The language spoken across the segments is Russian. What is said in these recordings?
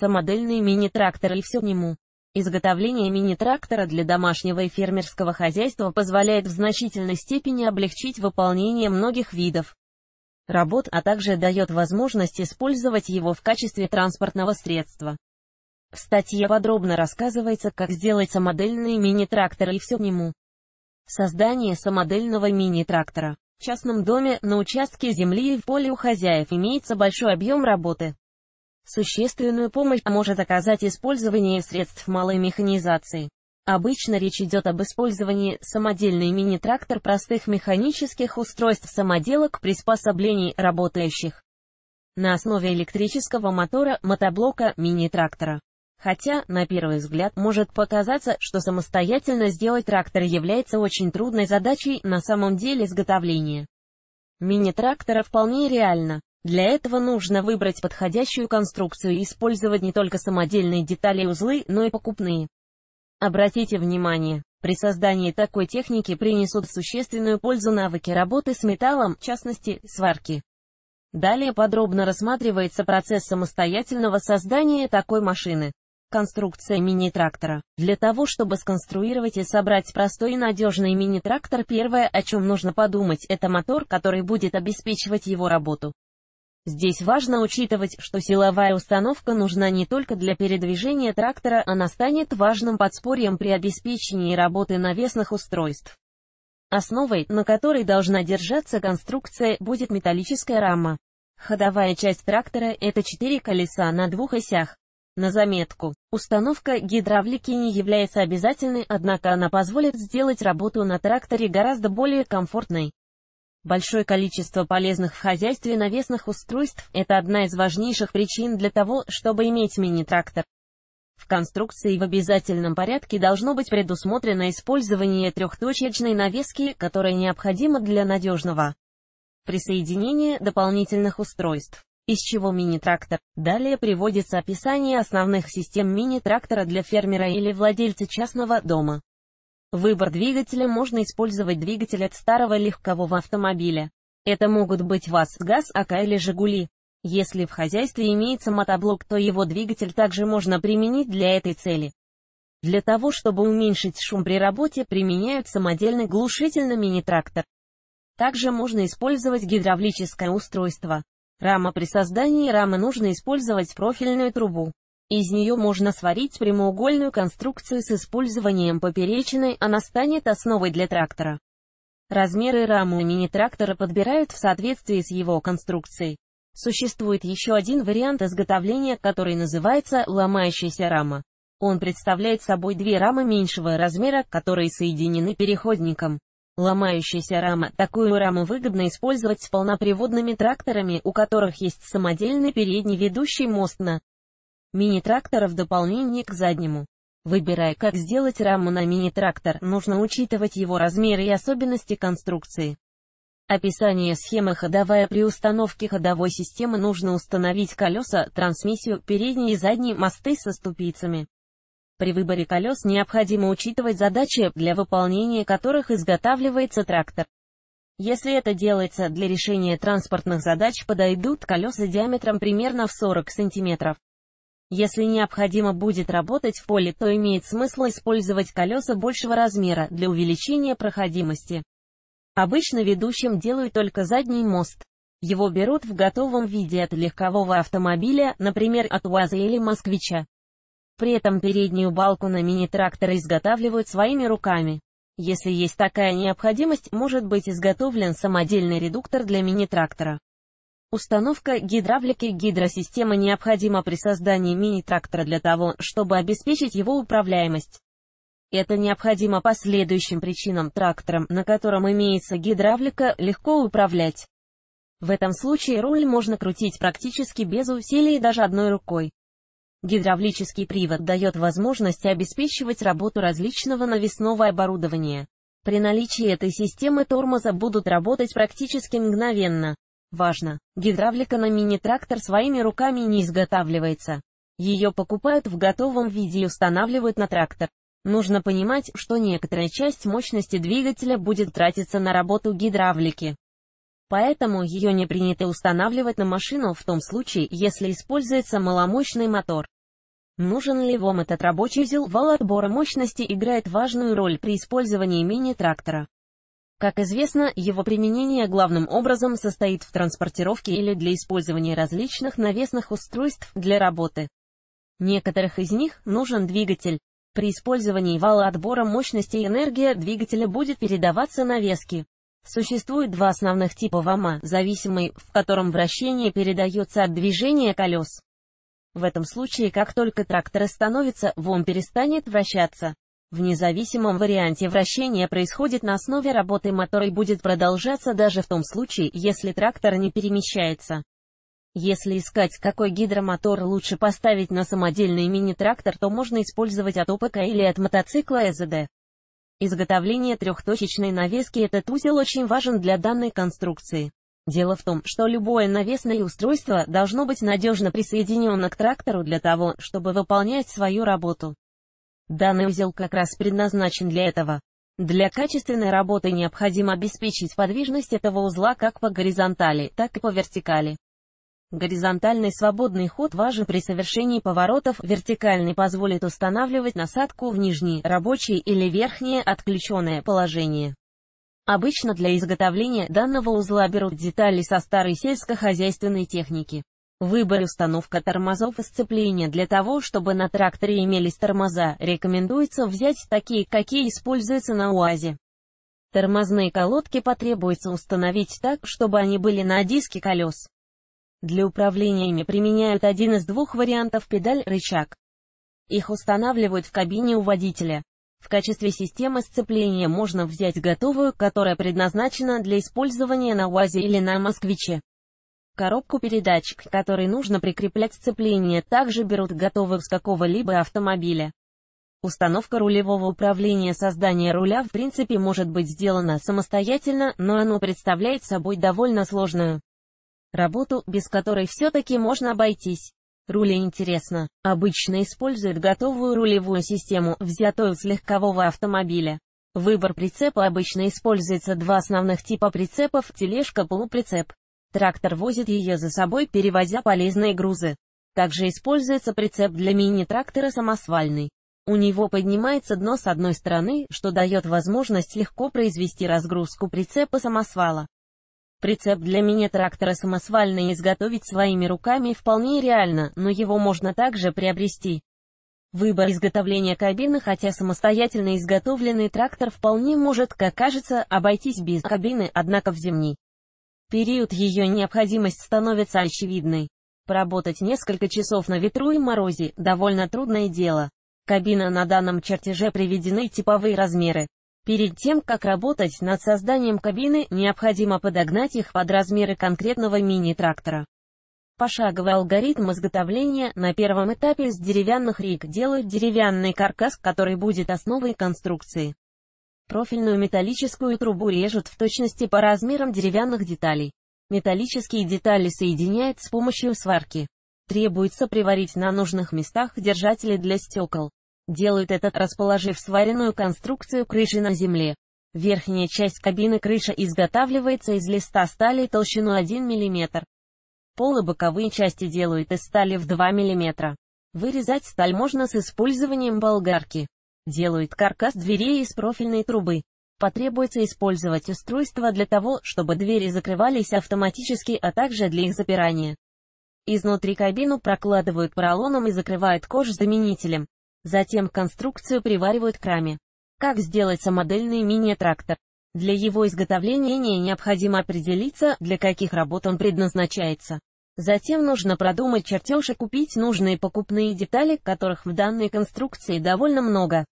самодельный мини-трактор и все к нему. Изготовление мини-трактора для домашнего и фермерского хозяйства позволяет в значительной степени облегчить выполнение многих видов работ, а также дает возможность использовать его в качестве транспортного средства. В статье подробно рассказывается, как сделать самодельный мини-трактор и все к нему. Создание самодельного мини-трактора. В частном доме, на участке земли и в поле у хозяев имеется большой объем работы. Существенную помощь а может оказать использование средств малой механизации. Обычно речь идет об использовании самодельный мини-трактор простых механических устройств самоделок приспособлений, работающих на основе электрического мотора, мотоблока, мини-трактора. Хотя, на первый взгляд, может показаться, что самостоятельно сделать трактор является очень трудной задачей, на самом деле изготовление мини-трактора вполне реально. Для этого нужно выбрать подходящую конструкцию и использовать не только самодельные детали и узлы, но и покупные. Обратите внимание, при создании такой техники принесут существенную пользу навыки работы с металлом, в частности, сварки. Далее подробно рассматривается процесс самостоятельного создания такой машины. Конструкция мини-трактора. Для того, чтобы сконструировать и собрать простой и надежный мини-трактор, первое, о чем нужно подумать, это мотор, который будет обеспечивать его работу. Здесь важно учитывать, что силовая установка нужна не только для передвижения трактора, она станет важным подспорьем при обеспечении работы навесных устройств. Основой, на которой должна держаться конструкция, будет металлическая рама. Ходовая часть трактора – это четыре колеса на двух осях. На заметку, установка гидравлики не является обязательной, однако она позволит сделать работу на тракторе гораздо более комфортной. Большое количество полезных в хозяйстве навесных устройств – это одна из важнейших причин для того, чтобы иметь мини-трактор. В конструкции в обязательном порядке должно быть предусмотрено использование трехточечной навески, которая необходима для надежного присоединения дополнительных устройств. Из чего мини-трактор? Далее приводится описание основных систем мини-трактора для фермера или владельца частного дома. Выбор двигателя можно использовать двигатель от старого легкового автомобиля. Это могут быть ВАЗ, ГАЗ, АК или Жигули. Если в хозяйстве имеется мотоблок, то его двигатель также можно применить для этой цели. Для того, чтобы уменьшить шум при работе, применяют самодельный глушитель на мини-трактор. Также можно использовать гидравлическое устройство. Рама при создании рамы нужно использовать профильную трубу. Из нее можно сварить прямоугольную конструкцию с использованием поперечины, она станет основой для трактора. Размеры рамы мини-трактора подбирают в соответствии с его конструкцией. Существует еще один вариант изготовления, который называется «ломающаяся рама». Он представляет собой две рамы меньшего размера, которые соединены переходником. Ломающаяся рама. Такую раму выгодно использовать с полноприводными тракторами, у которых есть самодельный передний ведущий мост на мини-трактора в дополнение к заднему. Выбирая, как сделать раму на мини-трактор, нужно учитывать его размеры и особенности конструкции. Описание схемы ходовая При установке ходовой системы нужно установить колеса, трансмиссию, передние и задние мосты со ступицами. При выборе колес необходимо учитывать задачи, для выполнения которых изготавливается трактор. Если это делается для решения транспортных задач, подойдут колеса диаметром примерно в 40 см. Если необходимо будет работать в поле, то имеет смысл использовать колеса большего размера для увеличения проходимости. Обычно ведущим делают только задний мост. Его берут в готовом виде от легкового автомобиля, например, от УАЗа или Москвича. При этом переднюю балку на мини-трактор изготавливают своими руками. Если есть такая необходимость, может быть изготовлен самодельный редуктор для мини-трактора. Установка гидравлики гидросистемы необходима при создании мини-трактора для того, чтобы обеспечить его управляемость. Это необходимо по следующим причинам трактором, на котором имеется гидравлика, легко управлять. В этом случае руль можно крутить практически без усилий даже одной рукой. Гидравлический привод дает возможность обеспечивать работу различного навесного оборудования. При наличии этой системы тормоза будут работать практически мгновенно. Важно, гидравлика на мини-трактор своими руками не изготавливается. Ее покупают в готовом виде и устанавливают на трактор. Нужно понимать, что некоторая часть мощности двигателя будет тратиться на работу гидравлики. Поэтому ее не принято устанавливать на машину в том случае, если используется маломощный мотор. Нужен ли вам этот рабочий узел? Вал отбора мощности играет важную роль при использовании мини-трактора. Как известно, его применение главным образом состоит в транспортировке или для использования различных навесных устройств для работы. Некоторых из них нужен двигатель. При использовании вала отбора мощности и энергия двигателя будет передаваться на вески. Существует два основных типа ВАМА, зависимый, в котором вращение передается от движения колес. В этом случае, как только трактор остановится, ВОМ перестанет вращаться. В независимом варианте вращение происходит на основе работы мотора и будет продолжаться даже в том случае, если трактор не перемещается. Если искать, какой гидромотор лучше поставить на самодельный мини-трактор, то можно использовать от ОПК или от мотоцикла СД. Изготовление трехточечной навески этот узел очень важен для данной конструкции. Дело в том, что любое навесное устройство должно быть надежно присоединено к трактору для того, чтобы выполнять свою работу. Данный узел как раз предназначен для этого. Для качественной работы необходимо обеспечить подвижность этого узла как по горизонтали, так и по вертикали. Горизонтальный свободный ход важен при совершении поворотов, вертикальный позволит устанавливать насадку в нижнее рабочее или верхнее отключенное положение. Обычно для изготовления данного узла берут детали со старой сельскохозяйственной техники. Выбор установка тормозов и сцепления Для того, чтобы на тракторе имелись тормоза, рекомендуется взять такие, какие используются на УАЗе. Тормозные колодки потребуется установить так, чтобы они были на диске колес. Для управления ими применяют один из двух вариантов педаль-рычаг. Их устанавливают в кабине у водителя. В качестве системы сцепления можно взять готовую, которая предназначена для использования на УАЗе или на Москвиче коробку передач, к которой нужно прикреплять сцепление, также берут готовых с какого-либо автомобиля. Установка рулевого управления создания руля в принципе может быть сделана самостоятельно, но оно представляет собой довольно сложную работу, без которой все-таки можно обойтись. Руле интересно. Обычно используют готовую рулевую систему, взятую с легкового автомобиля. Выбор прицепа обычно используется два основных типа прицепов – тележка-полуприцеп. Трактор возит ее за собой, перевозя полезные грузы. Также используется прицеп для мини-трактора самосвальный. У него поднимается дно с одной стороны, что дает возможность легко произвести разгрузку прицепа самосвала. Прицеп для мини-трактора самосвальный изготовить своими руками вполне реально, но его можно также приобрести. Выбор изготовления кабины, хотя самостоятельно изготовленный трактор вполне может, как кажется, обойтись без кабины, однако в зимний период ее необходимость становится очевидной. Поработать несколько часов на ветру и морозе – довольно трудное дело. Кабина на данном чертеже приведены типовые размеры. Перед тем, как работать над созданием кабины, необходимо подогнать их под размеры конкретного мини-трактора. Пошаговый алгоритм изготовления на первом этапе с деревянных риг делают деревянный каркас, который будет основой конструкции. Профильную металлическую трубу режут в точности по размерам деревянных деталей. Металлические детали соединяют с помощью сварки. Требуется приварить на нужных местах держатели для стекол. Делают это, расположив сваренную конструкцию крыши на земле. Верхняя часть кабины крыша изготавливается из листа стали толщину 1 мм. Пол и боковые части делают из стали в 2 мм. Вырезать сталь можно с использованием болгарки делают каркас дверей из профильной трубы. Потребуется использовать устройство для того, чтобы двери закрывались автоматически, а также для их запирания. Изнутри кабину прокладывают поролоном и закрывают кож заменителем. Затем конструкцию приваривают к раме. Как сделать самодельный мини-трактор? Для его изготовления необходимо определиться, для каких работ он предназначается. Затем нужно продумать чертеж и купить нужные покупные детали, которых в данной конструкции довольно много.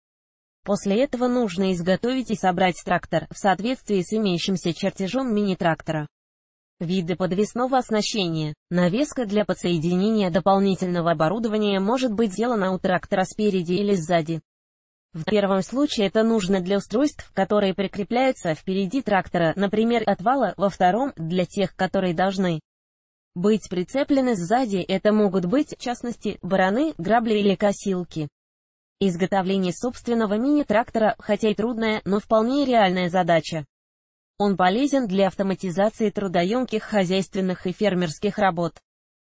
После этого нужно изготовить и собрать трактор в соответствии с имеющимся чертежом мини-трактора. Виды подвесного оснащения. Навеска для подсоединения дополнительного оборудования может быть сделана у трактора спереди или сзади. В первом случае это нужно для устройств, которые прикрепляются впереди трактора, например, отвала, во втором – для тех, которые должны быть прицеплены сзади это могут быть, в частности, бараны, грабли или косилки. Изготовление собственного мини-трактора, хотя и трудная, но вполне реальная задача. Он полезен для автоматизации трудоемких хозяйственных и фермерских работ.